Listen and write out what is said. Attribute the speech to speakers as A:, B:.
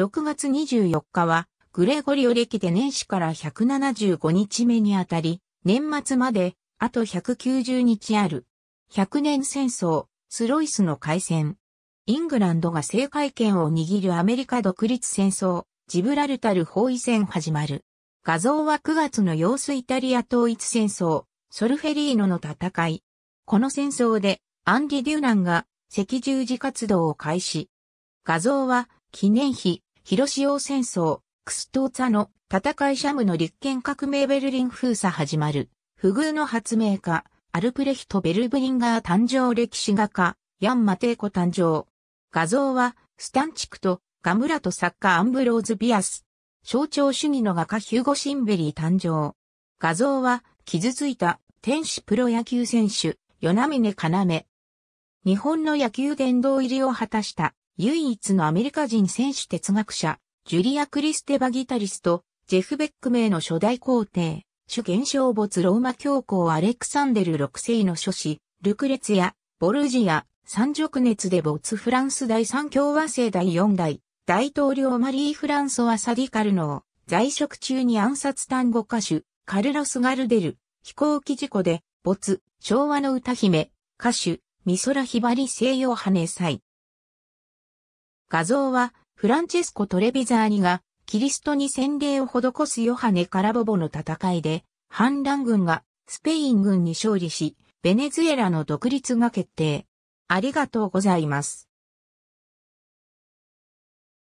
A: 6月24日は、グレゴリオ歴で年始から175
B: 日目にあたり、年末まで、あと190日ある。100年戦争、スロイスの開戦。イングランドが制海権を握るアメリカ独立戦争、ジブラルタル包囲戦始まる。画像は9月の様子イタリア統一戦争、ソルフェリーノの戦い。この戦争で、アンリ・デュランが赤十字活動を開始。画像は、記念碑、広潮戦争、クストーツァの戦いシャムの立憲革命ベルリン封鎖始まる、不遇の発明家、アルプレヒト・ベルブリンガー誕生歴史画家、ヤン・マテイコ誕生。画像は、スタンチクとガムラと作家アンブローズ・ビアス。象徴主義の画家ヒューゴ・シンベリー誕生。画像は、傷ついた天使プロ野球選手、ヨナミネ・カナメ。日本の野球殿堂入りを果たした唯一のアメリカ人選手哲学者、ジュリア・クリステバギタリスト、ジェフ・ベック名の初代皇帝、主現象没ローマ教皇アレクサンデル6世の諸子、ルクレツや、ボルジア、三熟熱で没フランス第三共和制第4代、大統領マリー・フランソワ・サディカルの、在職中に暗殺単語歌手、カルロス・ガルデル、飛行機事故で、没、昭和の歌姫、歌手、美空ひばり西洋羽根祭。画像は、フランチェスコ・トレビザーニが、キリストに洗礼を施すヨハネ・カラボボの戦いで、反乱軍がスペイン軍に勝利し、ベネズエラの独立
A: が決定。ありがとうございます。